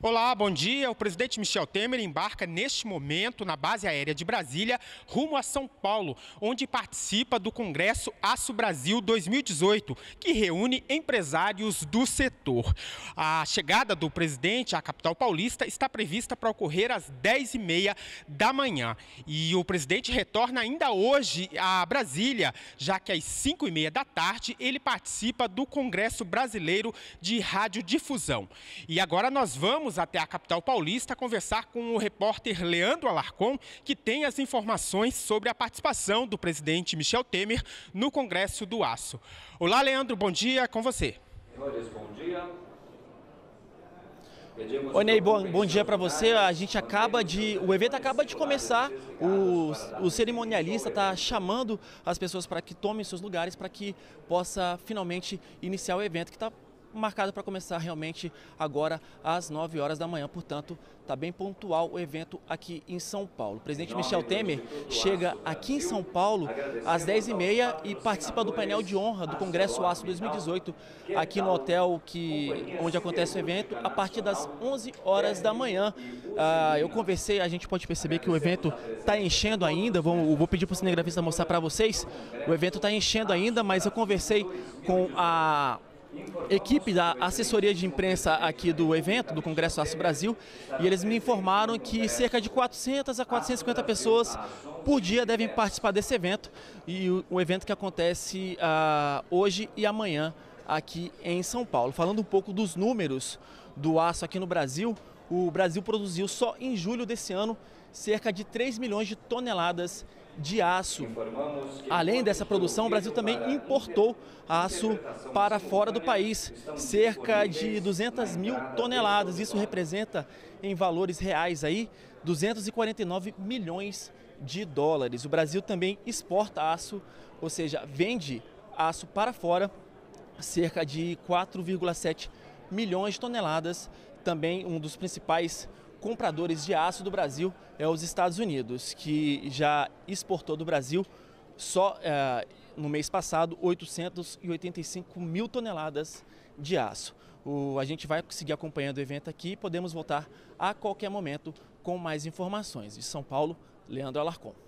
Olá, bom dia. O presidente Michel Temer embarca neste momento na base aérea de Brasília, rumo a São Paulo, onde participa do Congresso Aço Brasil 2018, que reúne empresários do setor. A chegada do presidente à capital paulista está prevista para ocorrer às 10h30 da manhã. E o presidente retorna ainda hoje a Brasília, já que às 5h30 da tarde ele participa do Congresso Brasileiro de Radiodifusão. E agora nós vamos Vamos até a capital paulista conversar com o repórter Leandro Alarcon, que tem as informações sobre a participação do presidente Michel Temer no Congresso do Aço. Olá, Leandro, bom dia, com você. Senhores, bom dia. Oi Ney, bom, bom dia para você. A gente acaba de, o evento acaba de começar. O, o cerimonialista está chamando as pessoas para que tomem seus lugares para que possa finalmente iniciar o evento que está marcado para começar realmente agora às 9 horas da manhã. Portanto, está bem pontual o evento aqui em São Paulo. O presidente Michel Temer chega aqui em São Paulo às 10h30 e participa do painel de honra do Congresso Aço 2018 aqui no hotel que, onde acontece o evento a partir das 11 horas da manhã. Ah, eu conversei, a gente pode perceber que o evento está enchendo ainda. Vou, vou pedir para o cinegrafista mostrar para vocês. O evento está enchendo ainda, mas eu conversei com a equipe da assessoria de imprensa aqui do evento, do Congresso Aço Brasil, e eles me informaram que cerca de 400 a 450 pessoas por dia devem participar desse evento, e o, evento que acontece uh, hoje e amanhã aqui em São Paulo. Falando um pouco dos números do aço aqui no Brasil, o Brasil produziu só em julho desse ano cerca de 3 milhões de toneladas de aço. Além dessa produção, o Brasil também importou aço para fora do país, cerca de 200 mil toneladas. Isso representa, em valores reais, aí 249 milhões de dólares. O Brasil também exporta aço, ou seja, vende aço para fora, cerca de 4,7 milhões de toneladas. Também um dos principais compradores de aço do Brasil é os Estados Unidos, que já exportou do Brasil só é, no mês passado 885 mil toneladas de aço. O, a gente vai seguir acompanhando o evento aqui e podemos voltar a qualquer momento com mais informações. De São Paulo, Leandro Alarcon.